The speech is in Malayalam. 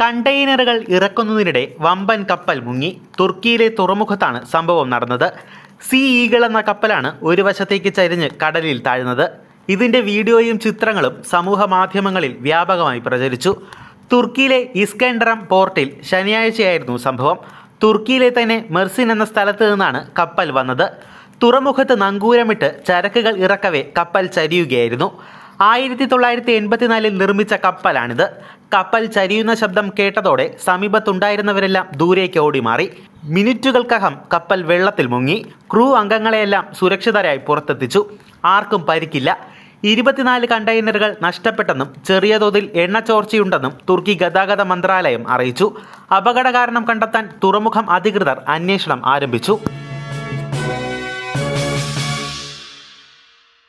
കണ്ടെയ്നറുകൾ ഇറക്കുന്നതിനിടെ വമ്പൻ കപ്പൽ മുങ്ങി തുർക്കിയിലെ തുറമുഖത്താണ് സംഭവം നടന്നത് സി ഈഗൾ എന്ന കപ്പലാണ് ഒരു വശത്തേക്ക് ചരിഞ്ഞ് കടലിൽ താഴ്ന്നത് ഇതിൻ്റെ വീഡിയോയും ചിത്രങ്ങളും സമൂഹ മാധ്യമങ്ങളിൽ വ്യാപകമായി പ്രചരിച്ചു തുർക്കിയിലെ ഇസ്കൻഡറം പോർട്ടിൽ ശനിയാഴ്ചയായിരുന്നു സംഭവം തുർക്കിയിലെ തന്നെ മെർസിൻ എന്ന സ്ഥലത്ത് നിന്നാണ് കപ്പൽ വന്നത് തുറമുഖത്ത് നങ്കൂരമിട്ട് ചരക്കുകൾ ഇറക്കവേ കപ്പൽ ചരിയുകയായിരുന്നു ആയിരത്തി തൊള്ളായിരത്തി എൺപത്തിനാലിൽ നിർമ്മിച്ച കപ്പലാണിത് കപ്പൽ ചരിയുന്ന ശബ്ദം കേട്ടതോടെ സമീപത്തുണ്ടായിരുന്നവരെല്ലാം ദൂരേക്ക് ഓടിമാറി മിനിറ്റുകൾക്കകം കപ്പൽ വെള്ളത്തിൽ മുങ്ങി ക്രൂ അംഗങ്ങളെയെല്ലാം സുരക്ഷിതരായി പുറത്തെത്തിച്ചു ആർക്കും പരിക്കില്ല ഇരുപത്തിനാല് കണ്ടെയ്നറുകൾ നഷ്ടപ്പെട്ടെന്നും ചെറിയ തോതിൽ എണ്ണ ചോർച്ചയുണ്ടെന്നും തുർക്കി ഗതാഗത മന്ത്രാലയം അറിയിച്ചു അപകട കാരണം കണ്ടെത്താൻ തുറമുഖം അധികൃതർ അന്വേഷണം ആരംഭിച്ചു